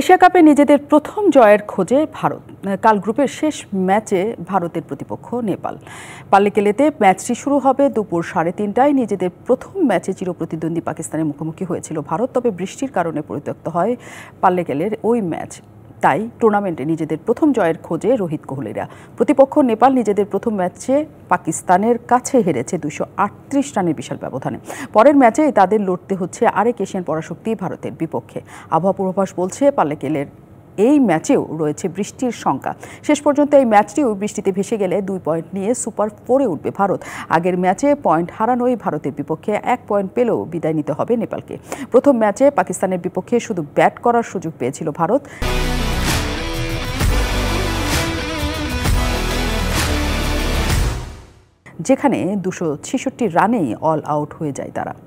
Asia কাপে নিজেদের প্রথম জয়ের খোঁজে ভারত কাল গ্রুপের শেষ ম্যাচে ভারতের প্রতিপক্ষ নেপাল কেলেতে ম্যাচটি শুরু হবে দুপুর সাড়ে তিনটায় নিজেদের প্রথম ম্যাচে চিরপ্রতিদ্বন্দ্বী পাকিস্তানের মুখোমুখি হয়েছিল ভারত তবে বৃষ্টির কারণে পরিত্যক্ত হয় পাল্লেকেলের ওই ম্যাচ তাই টুর্নামেন্টে নিজেদের প্রথম জয়ের খোঁজে রোহিত কোহলিরা প্রতিপক্ষ নেপাল নিজেদের প্রথম ম্যাচে পাকিস্তানের কাছে হেরেছে দুশো আটত্রিশ রানের বিশাল ব্যবধানে পরের ম্যাচে তাদের লড়তে হচ্ছে আরেক এশিয়ান পরাশক্তি ভারতের বিপক্ষে আবহাওয়া পূর্বাভাস বলছে পাল্লেকেলের এই ম্যাচেও রয়েছে বৃষ্টির শঙ্কা শেষ পর্যন্ত এই ম্যাচটিও বৃষ্টিতে ভেসে গেলে দুই পয়েন্ট নিয়ে সুপার ফোরে উঠবে ভারত আগের ম্যাচে পয়েন্ট হারানোই ভারতের বিপক্ষে এক পয়েন্ট পেলেও বিদায় নিতে হবে নেপালকে প্রথম ম্যাচে পাকিস্তানের বিপক্ষে শুধু ব্যাট করার সুযোগ পেয়েছিল ভারত যেখানে দুশো ছেষট্টি রানেই অল আউট হয়ে যায় তারা